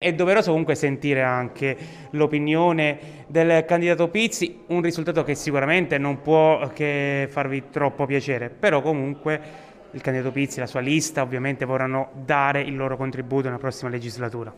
È doveroso comunque sentire anche l'opinione del candidato Pizzi, un risultato che sicuramente non può che farvi troppo piacere, però comunque il candidato Pizzi e la sua lista ovviamente vorranno dare il loro contributo nella prossima legislatura.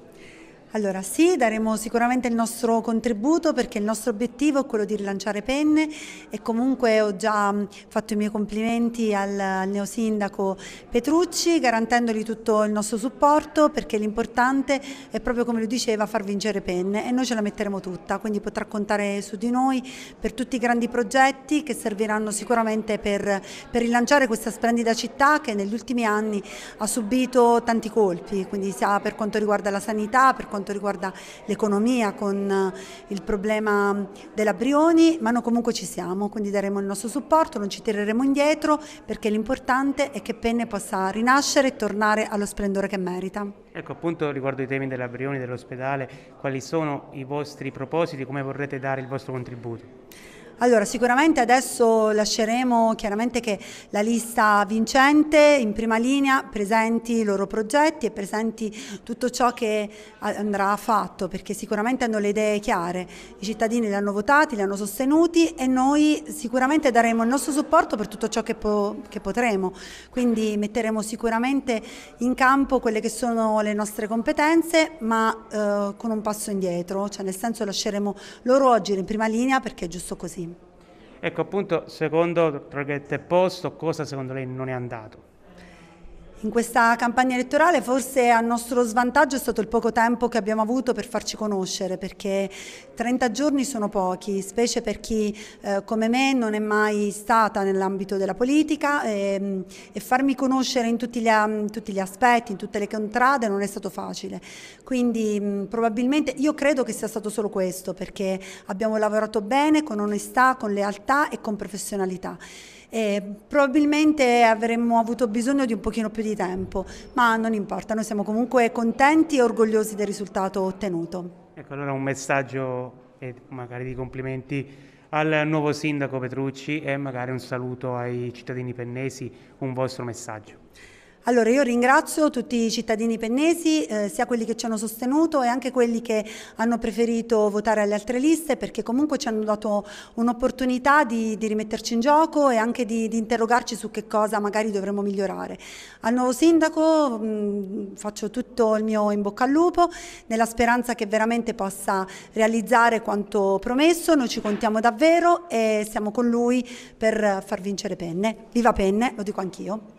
Allora sì, daremo sicuramente il nostro contributo perché il nostro obiettivo è quello di rilanciare penne e comunque ho già mm, fatto i miei complimenti al, al neosindaco Petrucci garantendogli tutto il nostro supporto perché l'importante è proprio come lui diceva far vincere penne e noi ce la metteremo tutta, quindi potrà contare su di noi per tutti i grandi progetti che serviranno sicuramente per, per rilanciare questa splendida città che negli ultimi anni ha subito tanti colpi, quindi sia per quanto riguarda la sanità, per quanto quanto riguarda l'economia con eh, il problema della Brioni, ma noi comunque ci siamo, quindi daremo il nostro supporto, non ci tireremo indietro perché l'importante è che Penne possa rinascere e tornare allo splendore che merita. Ecco appunto riguardo i temi della Brioni, dell'ospedale, quali sono i vostri propositi, come vorrete dare il vostro contributo? Allora, sicuramente adesso lasceremo chiaramente che la lista vincente in prima linea presenti i loro progetti e presenti tutto ciò che andrà fatto, perché sicuramente hanno le idee chiare. I cittadini li hanno votati, li hanno sostenuti e noi sicuramente daremo il nostro supporto per tutto ciò che, po che potremo. Quindi metteremo sicuramente in campo quelle che sono le nostre competenze, ma eh, con un passo indietro, cioè nel senso lasceremo loro oggi in prima linea perché è giusto così. Ecco appunto, secondo, tra è posto, cosa secondo lei non è andato? in questa campagna elettorale forse a nostro svantaggio è stato il poco tempo che abbiamo avuto per farci conoscere perché 30 giorni sono pochi, specie per chi eh, come me non è mai stata nell'ambito della politica e, ehm, e, farmi conoscere in tutti, gli, in tutti, gli, aspetti, in tutte le contrade non è stato facile. Quindi probabilmente io credo che sia stato solo questo perché abbiamo lavorato bene, con onestà, con lealtà e con professionalità eh, probabilmente avremmo avuto bisogno di un pochino più di tempo, ma non importa, noi siamo comunque contenti e orgogliosi del risultato ottenuto. Ecco allora un messaggio e magari di complimenti al nuovo sindaco Petrucci e magari un saluto ai cittadini pennesi, un vostro messaggio. Allora io ringrazio tutti i cittadini pennesi, eh, sia quelli che ci hanno sostenuto e anche quelli che hanno preferito votare alle altre liste perché comunque ci hanno dato un'opportunità di, di, rimetterci in gioco e anche di, di, interrogarci su che cosa magari dovremmo migliorare. Al nuovo sindaco mh, mm, faccio tutto il mio in bocca al lupo nella speranza che veramente possa realizzare quanto promesso, noi ci contiamo davvero e siamo con lui per far vincere Penne. Viva Penne, lo dico anch'io.